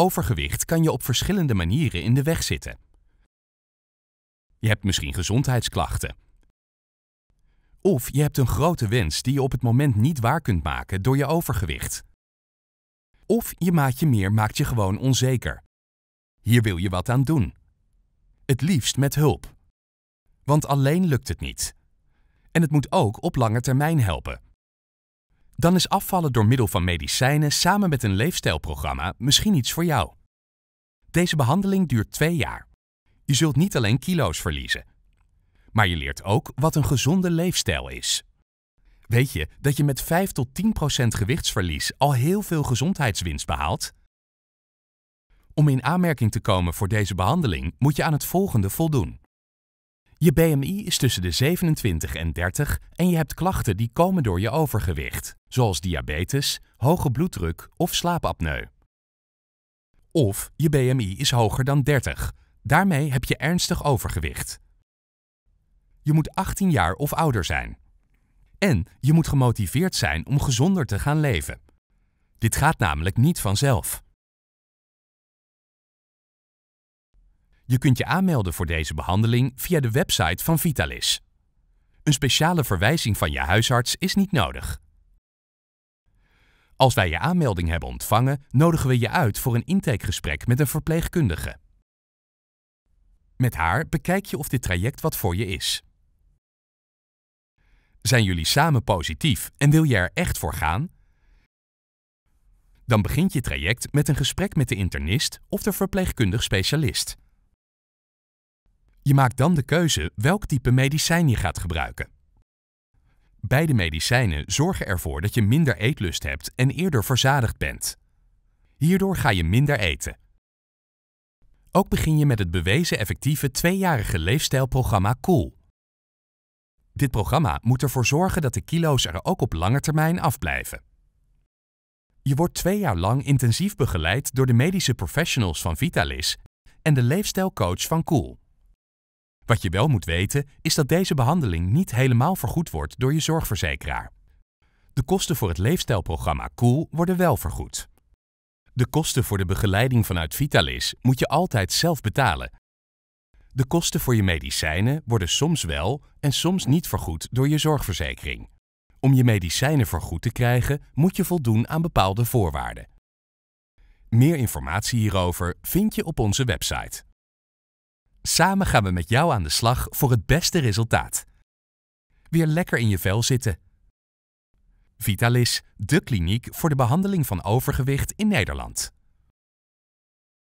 Overgewicht kan je op verschillende manieren in de weg zitten. Je hebt misschien gezondheidsklachten. Of je hebt een grote wens die je op het moment niet waar kunt maken door je overgewicht. Of je maatje meer maakt je gewoon onzeker. Hier wil je wat aan doen. Het liefst met hulp. Want alleen lukt het niet. En het moet ook op lange termijn helpen. Dan is afvallen door middel van medicijnen samen met een leefstijlprogramma misschien iets voor jou. Deze behandeling duurt twee jaar. Je zult niet alleen kilo's verliezen, maar je leert ook wat een gezonde leefstijl is. Weet je dat je met 5 tot 10 gewichtsverlies al heel veel gezondheidswinst behaalt? Om in aanmerking te komen voor deze behandeling moet je aan het volgende voldoen. Je BMI is tussen de 27 en 30 en je hebt klachten die komen door je overgewicht, zoals diabetes, hoge bloeddruk of slaapapneu. Of je BMI is hoger dan 30. Daarmee heb je ernstig overgewicht. Je moet 18 jaar of ouder zijn. En je moet gemotiveerd zijn om gezonder te gaan leven. Dit gaat namelijk niet vanzelf. Je kunt je aanmelden voor deze behandeling via de website van Vitalis. Een speciale verwijzing van je huisarts is niet nodig. Als wij je aanmelding hebben ontvangen, nodigen we je uit voor een intakegesprek met een verpleegkundige. Met haar bekijk je of dit traject wat voor je is. Zijn jullie samen positief en wil je er echt voor gaan? Dan begint je traject met een gesprek met de internist of de verpleegkundig specialist. Je maakt dan de keuze welk type medicijn je gaat gebruiken. Beide medicijnen zorgen ervoor dat je minder eetlust hebt en eerder verzadigd bent. Hierdoor ga je minder eten. Ook begin je met het bewezen effectieve tweejarige leefstijlprogramma Cool. Dit programma moet ervoor zorgen dat de kilo's er ook op lange termijn afblijven. Je wordt twee jaar lang intensief begeleid door de medische professionals van Vitalis en de leefstijlcoach van Cool. Wat je wel moet weten is dat deze behandeling niet helemaal vergoed wordt door je zorgverzekeraar. De kosten voor het leefstijlprogramma Cool worden wel vergoed. De kosten voor de begeleiding vanuit Vitalis moet je altijd zelf betalen. De kosten voor je medicijnen worden soms wel en soms niet vergoed door je zorgverzekering. Om je medicijnen vergoed te krijgen moet je voldoen aan bepaalde voorwaarden. Meer informatie hierover vind je op onze website. Samen gaan we met jou aan de slag voor het beste resultaat. Weer lekker in je vel zitten. Vitalis, de kliniek voor de behandeling van overgewicht in Nederland.